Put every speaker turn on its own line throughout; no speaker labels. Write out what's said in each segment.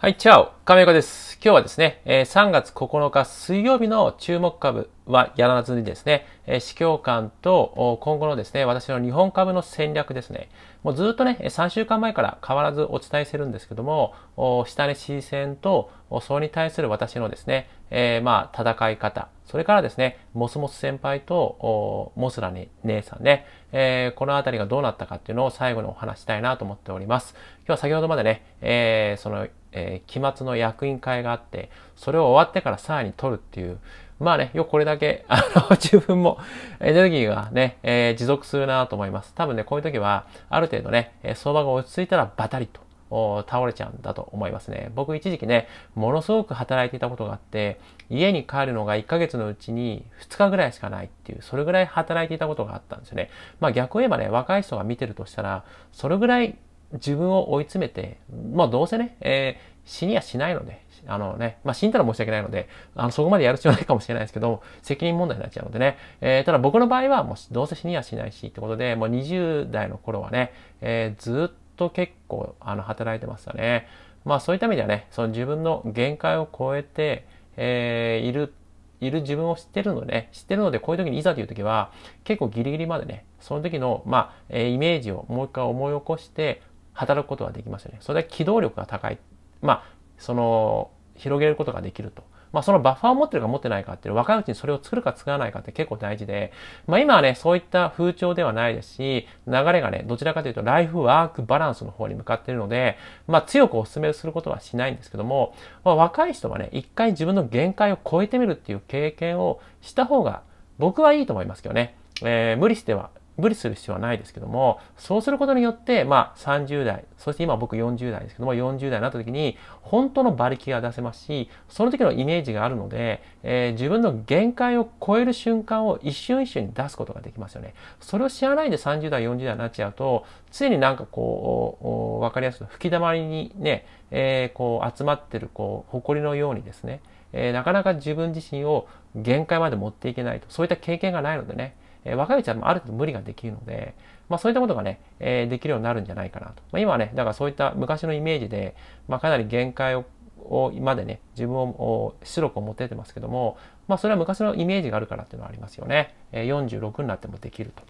はい、チャオ亀岡です。今日はですね、3月9日水曜日の注目株はやらずにですね、市況感と今後のですね、私の日本株の戦略ですね、もうずっとね、3週間前から変わらずお伝えしてるんですけども、下値 C 戦と、それに対する私のですね、えー、まあ、戦い方、それからですね、モスモス先輩と、モスラに姉さんね、えー、このあたりがどうなったかっていうのを最後にお話したいなと思っております。今日は先ほどまでね、えー、そのえー、期末の役員会があって、それを終わってからさらに取るっていう、まあね、よくこれだけ、あの、自分もエネルギーがね、えー、持続するなと思います。多分ね、こういう時は、ある程度ね、相場が落ち着いたらバタリと。倒れちゃうんだと思いますね。僕一時期ね、ものすごく働いていたことがあって、家に帰るのが1ヶ月のうちに2日ぐらいしかないっていう、それぐらい働いていたことがあったんですよね。まあ逆を言えばね、若い人が見てるとしたら、それぐらい自分を追い詰めて、まあどうせね、えー、死にはしないので、あのね、まあ死んだら申し訳ないので、あのそこまでやる必要ないかもしれないですけど、責任問題になっちゃうのでね、えー、ただ僕の場合はもうどうせ死にはしないしってことで、もう20代の頃はね、えー、ずっと結構あの働いてましたね。まあそういった意味ではね、その自分の限界を超えて、えー、いるいる自分を知ってるので、ね、知ってるので、こういう時にいざという時は、結構ギリギリまでね、その時の、まあ、えー、イメージをもう一回思い起こして、働くことができますよね。それは機動力が高い。まあ、その、広げることができると。まあ、そのバッファーを持ってるか持ってないかっていう、若いうちにそれを作るか作らないかって結構大事で、まあ、今はね、そういった風潮ではないですし、流れがね、どちらかというとライフワークバランスの方に向かっているので、まあ、強くお勧めすることはしないんですけども、まあ、若い人はね、一回自分の限界を超えてみるっていう経験をした方が、僕はいいと思いますけどね。えー、無理しては無理する必要はないですけども、そうすることによって、まあ30代、そして今僕40代ですけども、40代になった時に、本当の馬力が出せますし、その時のイメージがあるので、えー、自分の限界を超える瞬間を一瞬一瞬に出すことができますよね。それを知らないで30代、40代になっちゃうと、常になんかこう、わかりやすく吹き溜まりにね、えー、こう集まってる、こう、誇りのようにですね、えー、なかなか自分自身を限界まで持っていけないと。そういった経験がないのでね、え若いうちはある程度無理ができるので、まあそういったことがね、えできるようになるんじゃないかなと。まあ、今はね、だからそういった昔のイメージで、まあかなり限界をを今でね、自分を出力を持っててますけども、まあそれは昔のイメージがあるからっていうのはありますよね。え46になってもできると。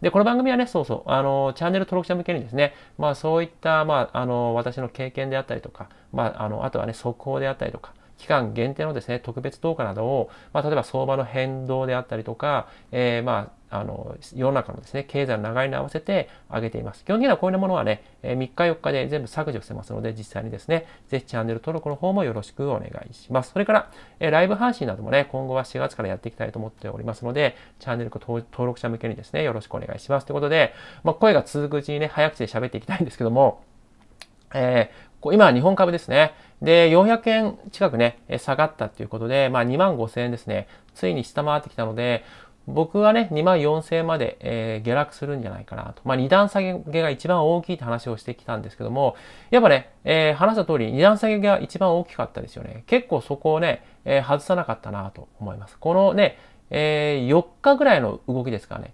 で、この番組はね、そうそう、あの、チャンネル登録者向けにですね、まあそういった、まあ、あの、私の経験であったりとか、まあ、あの、あとはね、速報であったりとか、期間限定のですね、特別動画などを、まあ、例えば相場の変動であったりとか、えー、まあ、あの、世の中のですね、経済の流れに合わせて上げています。基本的にはこういうものはね、え3日4日で全部削除してますので、実際にですね、ぜひチャンネル登録の方もよろしくお願いします。それから、えライブ配信などもね、今後は4月からやっていきたいと思っておりますので、チャンネル登録者向けにですね、よろしくお願いします。ということで、まあ、声が続くうちにね、早口で喋っていきたいんですけども、えー今は日本株ですね。で、400円近くね、下がったということで、まあ2万5千円ですね。ついに下回ってきたので、僕はね、2万4000円まで、えー、下落するんじゃないかなと。まあ、2段下げが一番大きいって話をしてきたんですけども、やっぱね、えー、話した通り、2段下げが一番大きかったですよね。結構そこをね、えー、外さなかったなと思います。このね、え4日ぐらいの動きですからね。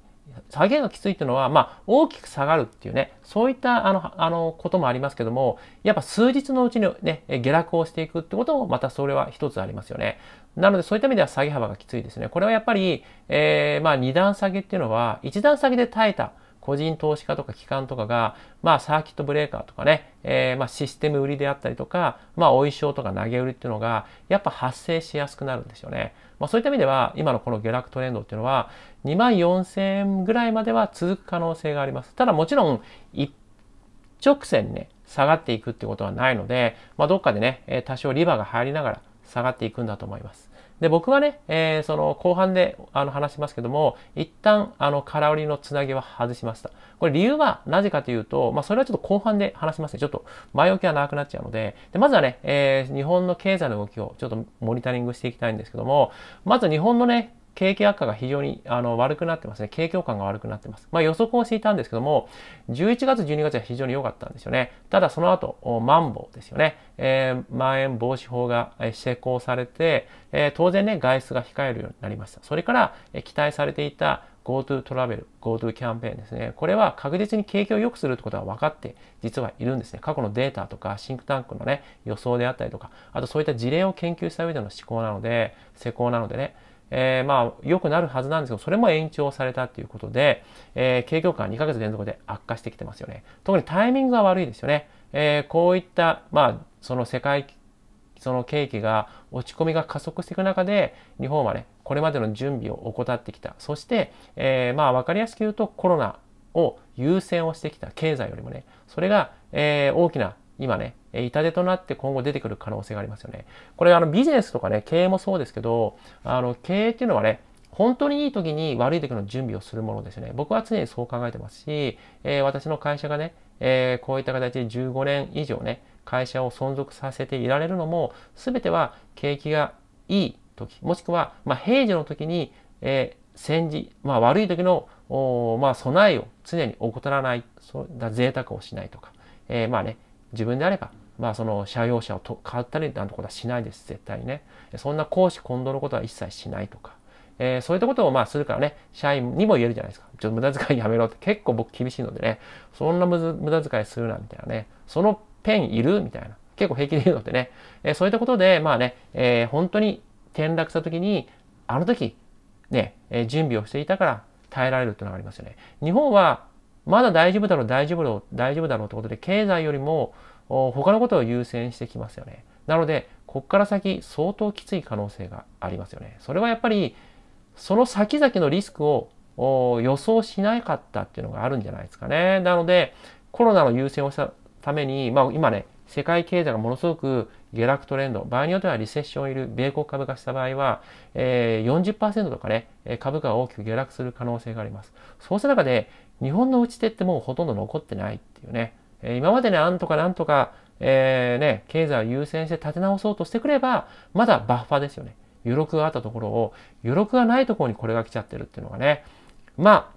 下げがきついっていうのは、まあ、大きく下がるっていうね、そういったあのあのこともありますけども、やっぱ数日のうちにね、下落をしていくってことも、またそれは一つありますよね。なので、そういった意味では下げ幅がきついですね。これはやっぱり、えー、まあ、二段下げっていうのは、一段下げで耐えた。個人投資家とか機関とかが、まあ、サーキットブレーカーとかね、えー、まあ、システム売りであったりとか、まあ、お衣装とか投げ売りっていうのが、やっぱ発生しやすくなるんですよね。まあ、そういった意味では、今のこの下落トレンドっていうのは、2万4000円ぐらいまでは続く可能性があります。ただ、もちろん、一直線ね、下がっていくってことはないので、まあ、どっかでね、多少リバーが入りながら下がっていくんだと思います。で、僕はね、えー、その後半であの話しますけども、一旦、あの、空売りのつなぎは外しました。これ理由はなぜかというと、まあ、それはちょっと後半で話しますね。ちょっと前置きは長くなっちゃうので、でまずはね、えー、日本の経済の動きをちょっとモニタリングしていきたいんですけども、まず日本のね、景気悪化が非常にあの悪くなってますね。景況感が悪くなってます。まあ予測をしていたんですけども、11月、12月は非常に良かったんですよね。ただその後、マンボウですよね。えー、まん延防止法が施行されて、えー、当然ね、外出が控えるようになりました。それから、えー、期待されていた GoTo トラベル、GoTo キャンペーンですね。これは確実に景気を良くするってことは分かって実はいるんですね。過去のデータとかシンクタンクのね、予想であったりとか、あとそういった事例を研究した上での施行なので、施行なのでね、えー、まあ、良くなるはずなんですけど、それも延長されたっていうことで、えー、景況感2ヶ月連続で悪化してきてますよね。特にタイミングが悪いですよね。えー、こういった、まあ、その世界、その景気が、落ち込みが加速していく中で、日本はね、これまでの準備を怠ってきた。そして、えまあ、わかりやすく言うと、コロナを優先をしてきた経済よりもね、それが、え大きな今ね、痛手となって今後出てくる可能性がありますよね。これあのビジネスとかね、経営もそうですけど、あの経営っていうのはね、本当にいい時に悪い時の準備をするものですね。僕は常にそう考えてますし、えー、私の会社がね、えー、こういった形で15年以上ね、会社を存続させていられるのも、全ては景気がいい時、もしくは、まあ、平時の時に、えー、戦時、まあ、悪い時の、まあ、備えを常に怠らない、そういった贅沢をしないとか、えー、まあね、自分であれば、まあ、その社用車を買ったりなんてことはしないです、絶対にね。そんな公私混同のことは一切しないとか。えー、そういったことをまあするからね、社員にも言えるじゃないですか。ちょっと無駄遣いやめろって結構僕厳しいのでね、そんな無駄遣いするなみたいなね、そのペンいるみたいな。結構平気で言うのでね、えー、そういったことで、まあね、えー、本当に転落した時に、あの時、ね、え準備をしていたから耐えられるっていうのがありますよね。日本はまだ大丈夫だろう、大丈夫だろう、大丈夫だろうってことで、経済よりも他のことを優先してきますよね。なので、こっから先相当きつい可能性がありますよね。それはやっぱり、その先々のリスクを予想しなかったっていうのがあるんじゃないですかね。なので、コロナの優先をしたために、まあ今ね、世界経済がものすごく下落トレンド、場合によってはリセッションいる米国株がした場合は、えー、40%とかね、株価が大きく下落する可能性があります。そうした中で、日本の打ち手ってもうほとんど残ってないっていうね、えー、今までね、なんとかなんとか、えー、ね、経済を優先して立て直そうとしてくれば、まだバッファですよね。余力があったところを、余力がないところにこれが来ちゃってるっていうのがね、ま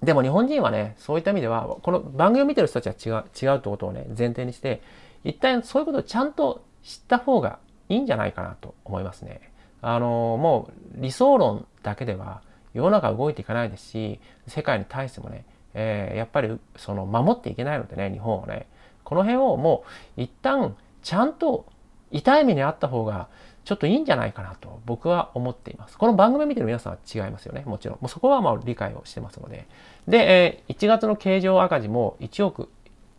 あ、でも日本人はね、そういった意味では、この番組を見てる人たちは違う、違うってことをね、前提にして、一体そういうことをちゃんと知った方がいいんじゃないかなと思いますね。あのー、もう理想論だけでは、世の中動いていかないですし、世界に対してもね、えー、やっぱりその守っていけないのでね、日本はね。この辺をもう一旦ちゃんと痛い目にあった方がちょっといいんじゃないかなと僕は思っています。この番組見てる皆さんは違いますよね。もちろん。もうそこはまあ理解をしてますので。で、えー、1月の経常赤字も1億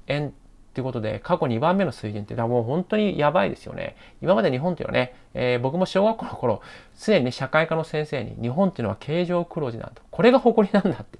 円ということで、過去2番目の水準っていうのはもう本当にやばいですよね。今まで日本っていうのはね、えー、僕も小学校の頃、常にね、社会科の先生に、日本っていうのは形状黒字なんだ。これが誇りなんだって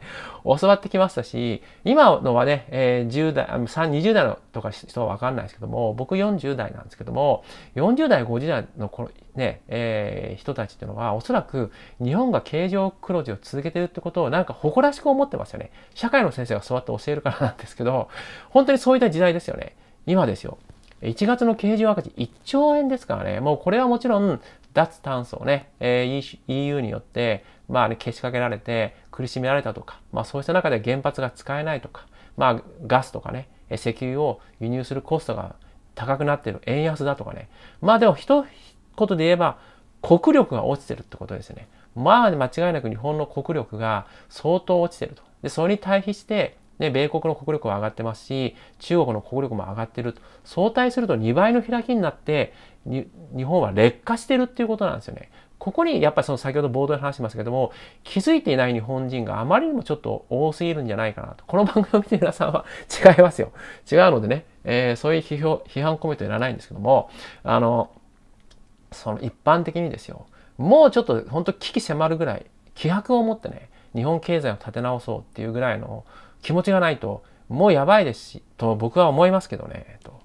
教わってきましたし、今のはね、えー、10代、3、20代のとか人はわかんないですけども、僕40代なんですけども、40代、50代の頃、ね、えー、人たちっていうのは、おそらく日本が形状黒字を続けてるってことをなんか誇らしく思ってますよね。社会の先生がそって教えるからなんですけど、本当にそういった時代です。ですよね。今ですよ。1月の経常赤字1兆円ですからね。もうこれはもちろん脱炭素をね、えー、EU によって、まあ、ね、けしかけられて苦しめられたとか、まあそうした中で原発が使えないとか、まあガスとかね、石油を輸入するコストが高くなっている円安だとかね。まあでも一言で言えば国力が落ちてるってことですよね。まあ間違いなく日本の国力が相当落ちてると。で、それに対比してで、米国の国力も上がってますし、中国の国力も上がってると。相対すると2倍の開きになって、日本は劣化してるっていうことなんですよね。ここにやっぱりその先ほど冒頭で話してますけども、気づいていない日本人があまりにもちょっと多すぎるんじゃないかなと。この番組を見て皆さんは 違いますよ。違うのでね、えー、そういう批評、批判コメントいらないんですけども、あの、その一般的にですよ、もうちょっと本当危機迫るぐらい、気迫を持ってね、日本経済を立て直そうっていうぐらいの気持ちがないと、もうやばいですし、と僕は思いますけどね、と。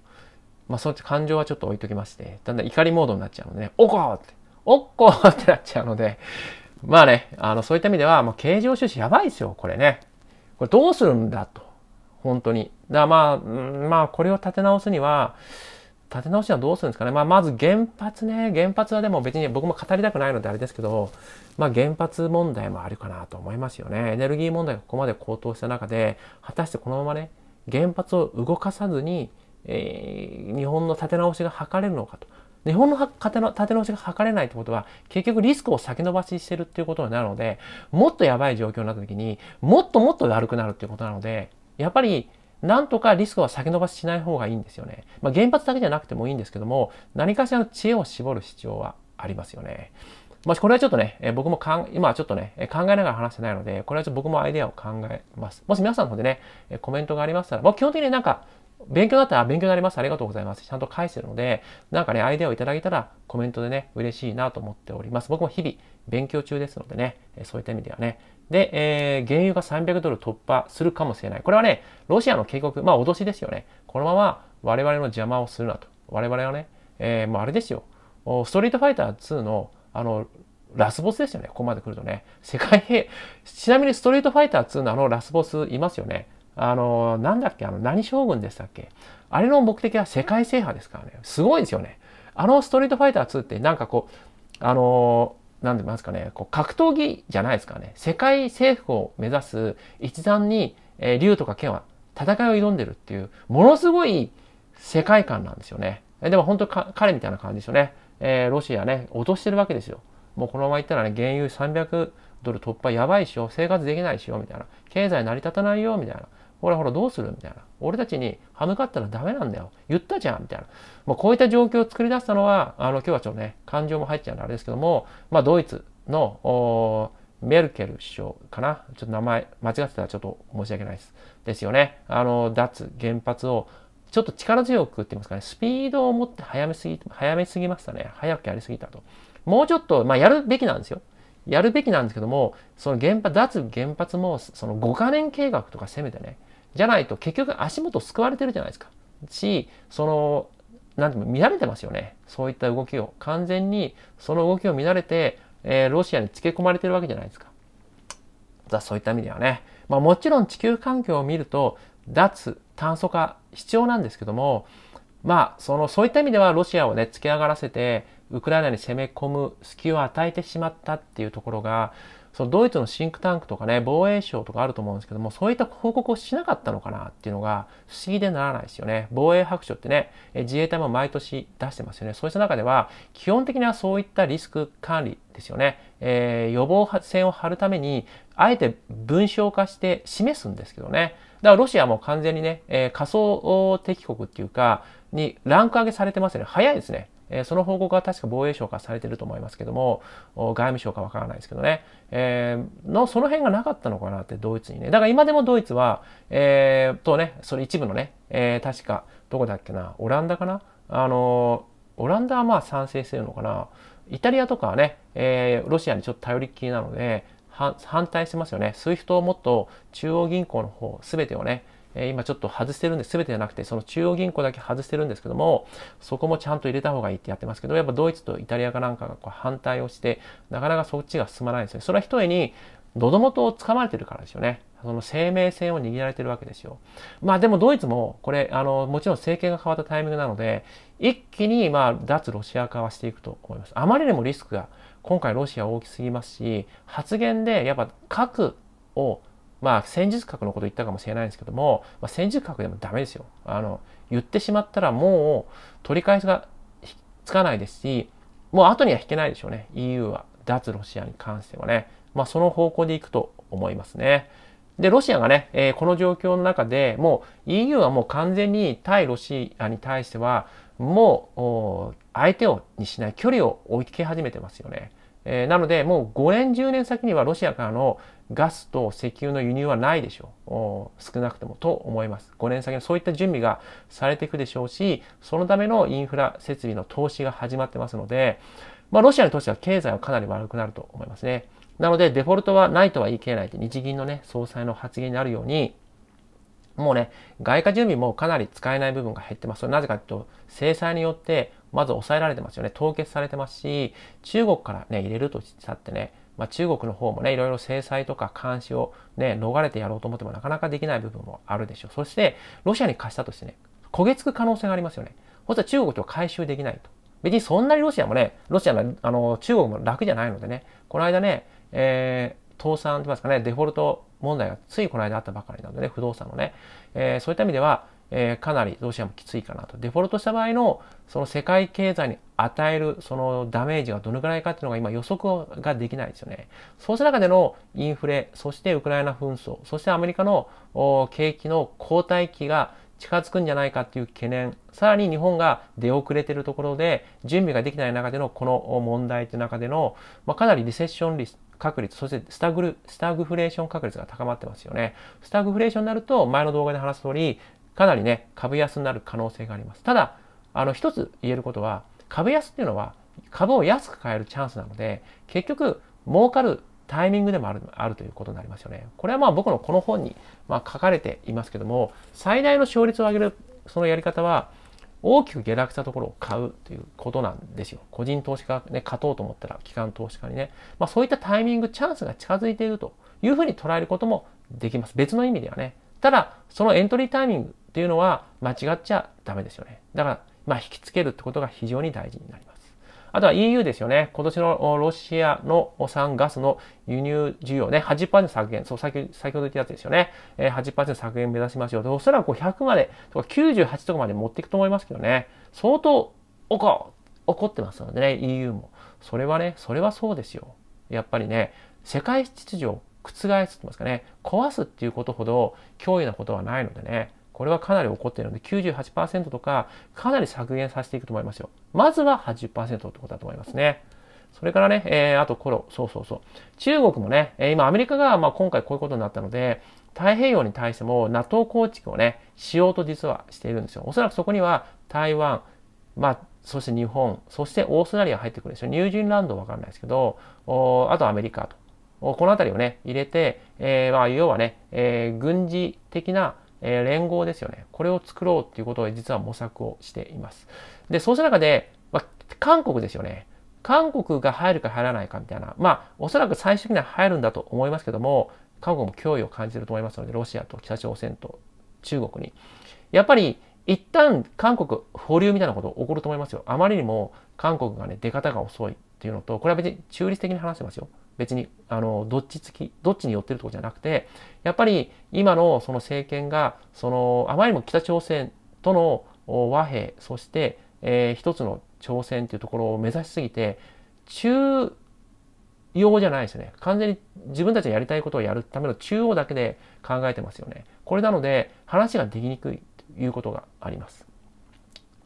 まあ、そういった感情はちょっと置いときまして、だんだん怒りモードになっちゃうので、ね、おこーって、おっこーってなっちゃうので、まあね、あの、そういった意味では、まあ、形状収支やばいですよ、これね。これどうするんだと。本当に。だからまあ、まあ、これを立て直すには、立て直しはどうするんですかね。まあ、まず原発ね。原発はでも別に僕も語りたくないのであれですけど、まあ、原発問題もあるかなと思いますよね。エネルギー問題がここまで高騰した中で、果たしてこのままね、原発を動かさずに、えー、日本の立て直しが図れるのかと。日本の立て直しが図れないってことは、結局リスクを先延ばししてるっていうことになるので、もっとやばい状況になった時に、もっともっと悪くなるっていうことなので、やっぱりなんとかリスクは先延ばししない方がいいんですよね。まあ、原発だけじゃなくてもいいんですけども、何かしらの知恵を絞る必要はありますよね。もしこれはちょっとね、え僕もかん今はちょっとね、考えながら話してないので、これはちょっと僕もアイデアを考えます。もし皆さんの方でね、コメントがありましたら、もう基本的になんか、勉強だったら勉強になります。ありがとうございます。ちゃんと返してるので、なんかね、アイデアをいただけたらコメントでね、嬉しいなと思っております。僕も日々勉強中ですのでね、そういった意味ではね、で、えー、原油が300ドル突破するかもしれない。これはね、ロシアの警告、まあ脅しですよね。このまま我々の邪魔をするなと。我々はね、えー、もうあれですよ。ストリートファイター2の、あの、ラスボスですよね。ここまで来るとね。世界平、ちなみにストリートファイター2のあのラスボスいますよね。あの、なんだっけ、あの、何将軍でしたっけ。あれの目的は世界制覇ですからね。すごいですよね。あのストリートファイター2ってなんかこう、あのなんて言いますかね、こう格闘技じゃないですかね、世界征服を目指す一団に、えー、竜とか剣は戦いを挑んでるっていう、ものすごい世界観なんですよね。でも本当か彼みたいな感じですよね。えー、ロシアね、落としてるわけですよ。もうこのままいったらね、原油300ドル突破やばいしよ、生活できないしよ、みたいな。経済成り立たないよ、みたいな。ほらほらどうするみたいな。俺たちに歯向かったらダメなんだよ。言ったじゃんみたいな。もうこういった状況を作り出したのは、あの、今日はちょっとね、感情も入っちゃうのあれですけども、まあ、ドイツの、メルケル首相かなちょっと名前間違ってたらちょっと申し訳ないです。ですよね。あの、脱原発をちょっと力強くって言いますかね、スピードを持って早めすぎ、早めすぎましたね。早くやりすぎたと。もうちょっと、まあ、やるべきなんですよ。やるべきなんですけども、その原発、脱原発も、その5カ年計画とかせめてね、じゃないと結局足元すくわれてるじゃないですか。し、その、なんても乱れてますよね。そういった動きを。完全にその動きを乱れて、えー、ロシアにつけ込まれてるわけじゃないですか。だそういった意味ではね。まあもちろん地球環境を見ると、脱炭素化必要なんですけども、まあ、その、そういった意味ではロシアをね、突き上がらせて、ウクライナに攻め込む隙を与えてしまったっていうところが、そのドイツのシンクタンクとかね、防衛省とかあると思うんですけども、そういった報告をしなかったのかなっていうのが不思議でならないですよね。防衛白書ってね、自衛隊も毎年出してますよね。そうした中では、基本的にはそういったリスク管理ですよね。えー、予防線を張るために、あえて文章化して示すんですけどね。だからロシアも完全にね、えー、仮想敵国っていうか、にランク上げされてますよね。早いですね。えその報告は確か防衛省からされてると思いますけども、外務省かわからないですけどね、えー、の、その辺がなかったのかなって、ドイツにね。だから今でもドイツは、えー、とね、それ一部のね、えー、確か、どこだっけな、オランダかなあのオランダはまあ賛成してるのかな。イタリアとかはね、えー、ロシアにちょっと頼りっきりなので、反対してますよね。スイフトをもっと中央銀行の方、すべてをね、え今ちょっと外してるんです、全てじゃなくて、その中央銀行だけ外してるんですけども、そこもちゃんと入れた方がいいってやってますけど、やっぱドイツとイタリアかなんかがこう反対をして、なかなかそっちが進まないんですね。それはひとえに、喉元を掴まれてるからですよね。その生命線を握られてるわけですよ。まあでもドイツも、これ、あの、もちろん政権が変わったタイミングなので、一気に、まあ、脱ロシア化はしていくと思います。あまりにもリスクが、今回ロシア大きすぎますし、発言で、やっぱ核をまあ、戦術核のこと言ったかもしれないんですけども、まあ、戦術核でもダメですよ。あの、言ってしまったらもう取り返しがつかないですし、もう後には引けないでしょうね。EU は。脱ロシアに関してはね。まあ、その方向でいくと思いますね。で、ロシアがね、えー、この状況の中でもう EU はもう完全に対ロシアに対しては、もう相手をにしない距離を置き始めてますよね。えー、なので、もう5年、10年先にはロシアからのガスと石油の輸入はないでしょう。少なくともと思います。5年先にそういった準備がされていくでしょうし、そのためのインフラ設備の投資が始まってますので、まあ、ロシアにとっては経済はかなり悪くなると思いますね。なので、デフォルトはないとは言い切れないと、日銀のね、総裁の発言になるように、もうね、外貨準備もかなり使えない部分が減ってます。それなぜかというと、制裁によって、まず抑えられてますよね。凍結されてますし、中国からね、入れるとしたってね、まあ、中国の方もね、いろいろ制裁とか監視をね、逃れてやろうと思ってもなかなかできない部分もあるでしょう。そして、ロシアに貸したとしてね、焦げつく可能性がありますよね。そしたら中国と回収できないと。別にそんなにロシアもね、ロシアの、あの、中国も楽じゃないのでね、この間ね、えー、倒産と言いますかね、デフォルト問題がついこの間あったばかりなので、ね、不動産のね、えー、そういった意味では、えー、かなりロシアもきついかなと。デフォルトした場合の、その世界経済に与える、そのダメージがどのくらいかっていうのが今予測ができないですよね。そうした中でのインフレ、そしてウクライナ紛争、そしてアメリカの景気の後退期が近づくんじゃないかっていう懸念、さらに日本が出遅れてるところで、準備ができない中でのこの問題という中での、まあ、かなりリセッションリス確率、そしてスタグルスタグフレーション確率が高まってますよね。スタグフレーションになると、前の動画で話す通り、かなりね、株安になる可能性があります。ただ、あの、一つ言えることは、株安っていうのは、株を安く買えるチャンスなので、結局、儲かるタイミングでもあるあるということになりますよね。これはまあ僕のこの本に、まあ、書かれていますけども、最大の勝率を上げるそのやり方は、大きく下落したところを買うということなんですよ。個人投資家ね、勝とうと思ったら、機関投資家にね。まあそういったタイミング、チャンスが近づいているというふうに捉えることもできます。別の意味ではね。ただ、そのエントリータイミングっていうのは間違っちゃダメですよね。だから、まあ引きつけるってことが非常に大事になります。あとは EU ですよね。今年のロシアの産ガスの輸入需要ね、80%削減。そう、先先ほど言ったやつですよね。えー、80%削減目指しますよ。おそらく100まで、とか98とかまで持っていくと思いますけどね。相当、おこ、怒ってますのでね、EU も。それはね、それはそうですよ。やっぱりね、世界秩序を覆すって言いますかね、壊すっていうことほど脅威なことはないのでね、これはかなり起こっているので98%とかかなり削減させていくと思いますよ。まずは80%ってことだと思いますね。それからね、えー、あとコロ、そうそうそう。中国もね、え今アメリカがまあ今回こういうことになったので、太平洋に対しても NATO 構築をね、しようと実はしているんですよ。おそらくそこには台湾、まあ、そして日本、そしてオーストラリア入ってくるでしょ。ニュージーランドわかんないですけど、おあとアメリカと。この辺りをね、入れて、えー、まあ、要はね、えー、軍事的なえー、連合ですよね。これを作ろうっていうことを実は模索をしています。で、そうした中で、まあ、韓国ですよね。韓国が入るか入らないかみたいな、まあ、おそらく最終的には入るんだと思いますけども、韓国も脅威を感じると思いますので、ロシアと北朝鮮と中国に。やっぱり、一旦韓国保留みたいなこと起こると思いますよ。あまりにも韓国がね、出方が遅いっていうのと、これは別に中立的に話してますよ。別に、あの、どっちつき、どっちに寄ってるとこじゃなくて、やっぱり今のその政権が、その、あまりにも北朝鮮との和平、そして、えー、一つの朝鮮というところを目指しすぎて、中央じゃないですよね。完全に自分たちがやりたいことをやるための中央だけで考えてますよね。これなので、話ができにくいということがあります。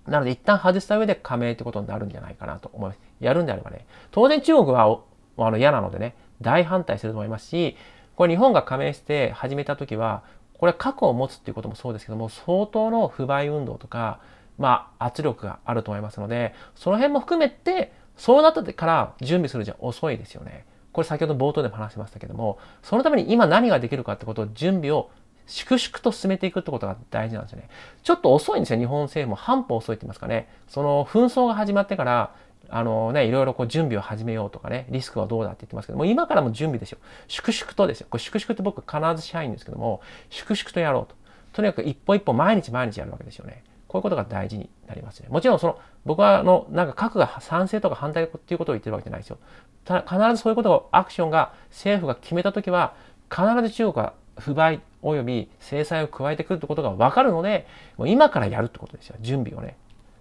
なので一旦外した上で加盟ってことになるんじゃないかなと思います。やるんであればね。当然中国はあの嫌なのでね、大反対すると思いますし、これ日本が加盟して始めた時は、これは核を持つっていうこともそうですけども、相当の不買運動とか、まあ圧力があると思いますので、その辺も含めて、そうなったから準備するじゃ遅いですよね。これ先ほど冒頭でも話しましたけども、そのために今何ができるかってことを準備を粛々と進めていくってことが大事なんですよね。ちょっと遅いんですよ、日本政府も。半歩遅いって言いますかね。その紛争が始まってから、あのね、いろいろこう準備を始めようとかね、リスクはどうだって言ってますけども、今からも準備ですよ。粛々とですよ。これ粛々って僕必ず支配んですけども、粛々とやろうと。とにかく一歩一歩毎日毎日やるわけですよね。こういうことが大事になりますね。もちろんその、僕はあの、なんか核が賛成とか反対っていうことを言ってるわけじゃないですよ。ただ必ずそういうことをアクションが政府が決めたときは、必ず中国は不買及び制裁を加えてくるってことが分かるので、もう今からやるってことですよ。準備をね。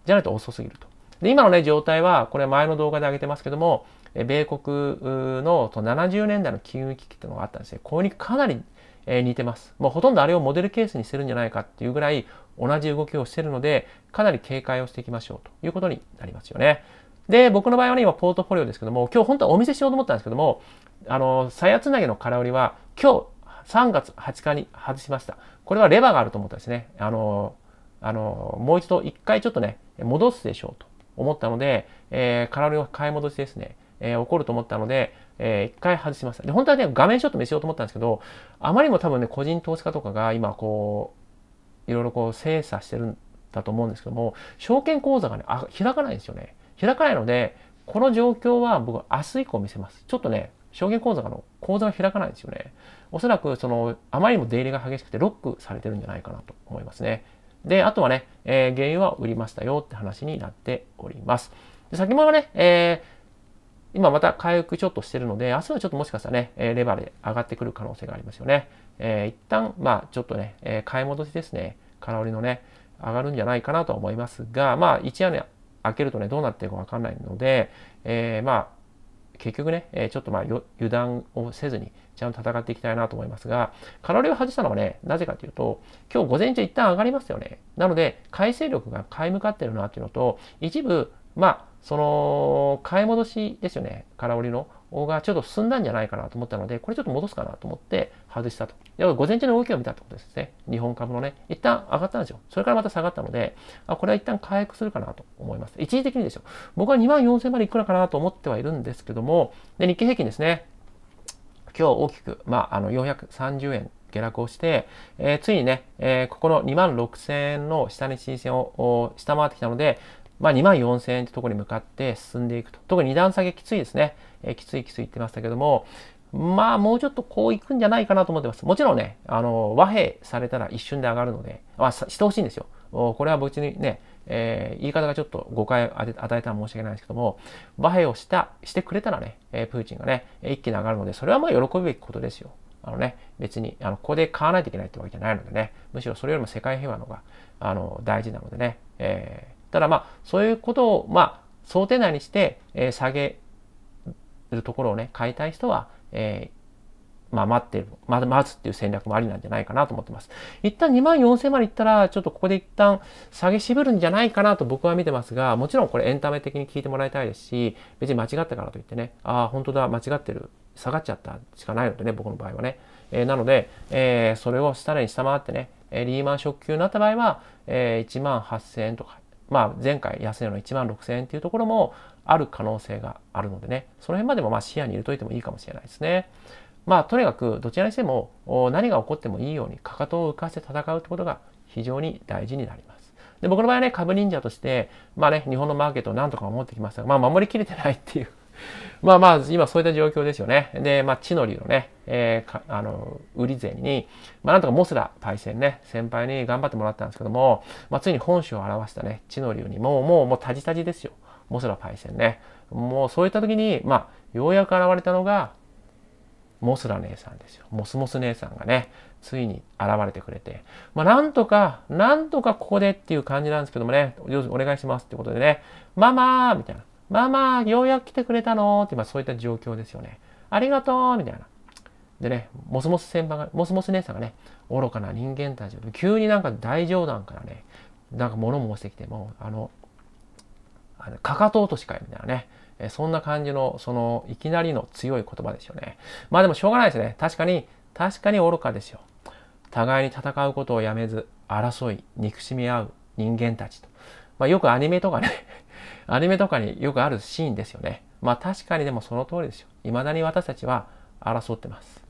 じゃないと遅すぎると。で、今のね、状態は、これ前の動画で上げてますけども、米国の70年代の金融危機っていうのがあったんですね。これにかなり、え似てます。もうほとんどあれをモデルケースにしてるんじゃないかっていうぐらい同じ動きをしてるので、かなり警戒をしていきましょうということになりますよね。で、僕の場合はね、今ポートフォリオですけども、今日本当はお見せしようと思ったんですけども、あの、さやつなげの空売りは今日3月20日に外しました。これはレバーがあると思ったんですね。あの、あの、もう一度一回ちょっとね、戻すでしょうと思ったので、えー、ラオケを買い戻しですね、えー、ると思ったので、えー、一回外しました。で、本当はね、画面ショット見せようと思ったんですけど、あまりにも多分ね、個人投資家とかが今、こう、いろいろこう精査してるんだと思うんですけども、証券口座がね、あ開かないんですよね。開かないので、この状況は僕、明日以降見せます。ちょっとね、証券口座の口座が開かないんですよね。おそらく、その、あまりにも出入りが激しくてロックされてるんじゃないかなと思いますね。で、あとはね、えー、原油は売りましたよって話になっております。で先物はね、えー、今また回復ちょっとしてるので、明日はちょっともしかしたらね、レバーで上がってくる可能性がありますよね。えー、一旦、まあちょっとね、え買い戻しですね、空売りのね、上がるんじゃないかなとは思いますが、まあ一夜ね、開けるとね、どうなってるかわかんないので、えまあ結局ね、えちょっとまあ油断をせずに、ちゃんと戦っていきたいなと思いますが、カロリーを外したのはね、なぜかというと、今日午前中一旦上がりますよね。なので、改勢力が買い向かってるなっていうのと、一部、まあ、その、買い戻しですよね。空売りの。がちょっと進んだんじゃないかなと思ったので、これちょっと戻すかなと思って外したと。要は午前中の動きを見たってことですね。日本株のね、一旦上がったんですよ。それからまた下がったので、あこれは一旦回復するかなと思います。一時的にですよ。僕は2万4000までいくらかなと思ってはいるんですけども、で、日経平均ですね。今日大きく、まあ、あの430円下落をして、えー、ついにね、えー、ここの2万6000円の下に新線を下回ってきたので、まあ、2万4000円ってところに向かって進んでいくと。特に2段下げきついですね。えー、きついきつい言ってましたけども、まあ、もうちょっとこういくんじゃないかなと思ってます。もちろんね、あの、和平されたら一瞬で上がるので、まあ、してほしいんですよ。これは別にね、えー、言い方がちょっと誤解を与えたら申し訳ないですけども、和平をした、してくれたらね、えプーチンがね、一気に上がるので、それはまあ喜ぶべきことですよ。あのね、別に、あの、ここで買わないといけないってわけじゃないのでね、むしろそれよりも世界平和の方が、あの、大事なのでね、えー、ただまあ、そういうことを、まあ、想定内にして、えー、下げるところをね、買いたい人は、えー、まあ、待ってる、ま待つっていう戦略もありなんじゃないかなと思ってます。一旦2万4千までいったら、ちょっとここで一旦下げ渋るんじゃないかなと僕は見てますが、もちろんこれエンタメ的に聞いてもらいたいですし、別に間違ったからといってね、ああ、本当だ、間違ってる、下がっちゃったしかないのでね、僕の場合はね。えー、なので、えー、それをさらに下回ってね、えー、リーマンショック級になった場合は、えー、1万8千円とか、まあ、前回安値の1万6千円っていうところもある可能性があるのでね、その辺までもまあ視野に入れといてもいいかもしれないですね。まあとにかくどちらにしても何が起こってもいいようにかかとを浮かして戦うってことが非常に大事になります。で僕の場合はね株忍者としてまあね日本のマーケットをなんとか守ってきましたがまあ守りきれてないっていう まあまあ今そういった状況ですよね。でまあ地の利のね、えー、あの売り勢にまあなんとかモスラパイセンね先輩に頑張ってもらったんですけども、まあ、ついに本州を表したね地の流にもうもうもうタジタジですよモスラパイセンね。もうそういった時にまあようやく現れたのがモスラ姉さんですよ。モスモス姉さんがね、ついに現れてくれて、まあ、なんとか、なんとかここでっていう感じなんですけどもね、お願いしますってことでね、ママーみたいな、ママーようやく来てくれたのってまあ、そういった状況ですよね。ありがとうみたいな。でね、モスモス先輩が、モスモス姉さんがね、愚かな人間たち、を、急になんか大冗談からね、なんか物申してきても、あの、あのかかと落としかよみたいなね、えそんな感じの、その、いきなりの強い言葉ですよね。まあでもしょうがないですね。確かに、確かに愚かですよ。互いに戦うことをやめず、争い、憎しみ合う人間たちと。まあよくアニメとかね アニメとかによくあるシーンですよね。まあ確かにでもその通りですよ。未だに私たちは争ってます。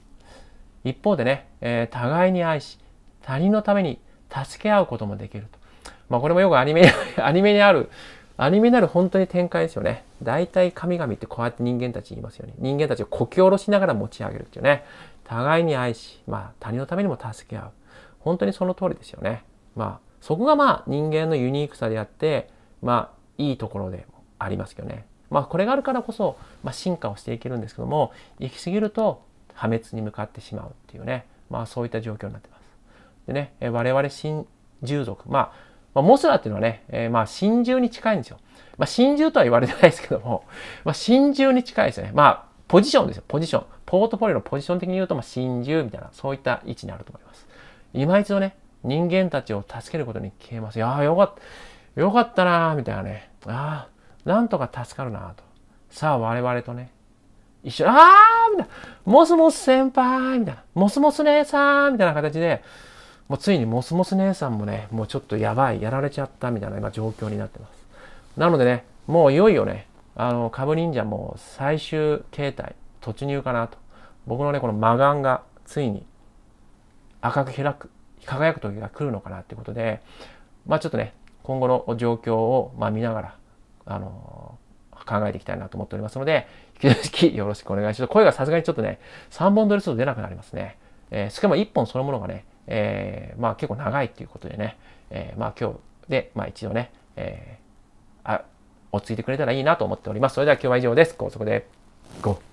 一方でね、えー、互いに愛し、他人のために助け合うこともできると。まあこれもよくアニメ アニメにあるアニメなる本当に展開ですよね。大体神々ってこうやって人間たち言いますよね。人間たちをこき下ろしながら持ち上げるっていうね。互いに愛し、まあ他人のためにも助け合う。本当にその通りですよね。まあそこがまあ人間のユニークさであって、まあいいところでもありますよね。まあこれがあるからこそ、まあ、進化をしていけるんですけども、行き過ぎると破滅に向かってしまうっていうね。まあそういった状況になってます。でね、我々新従属、まあまあ、モスラっていうのはね、えー、まあ真珠に近いんですよ。まあ、真珠とは言われてないですけども、まあ、真珠に近いですよね。まあ、ポジションですよ、ポジション。ポートフォリオのポジション的に言うと、まあ、真珠みたいな、そういった位置にあると思います。今一度ね、人間たちを助けることに消えます。いやよかった、よかったなー、みたいなね。ああ、なんとか助かるなと。さあ、我々とね、一緒、ああみたいな、モスモス先輩みたいな、モスモス姉さんみたいな形で、もうついにモスモス姉さんもね、もうちょっとやばい、やられちゃったみたいな今状況になってます。なのでね、もういよいよね、あの、株忍者も最終形態、突入かなと。僕のね、この魔眼がついに赤く開く、輝く時が来るのかなってことで、まあちょっとね、今後の状況を、まあ、見ながら、あの考えていきたいなと思っておりますので、引き続きよろしくお願いします。声がさすがにちょっとね、3本取りすると出なくなりますね。えー、しかも1本そのものがね、えー、まあ結構長いっていうことでね、えー、まあ今日で、まあ一度ね、えー、あ、落ち着いてくれたらいいなと思っております。それでは今日は以上です。高速で、ゴー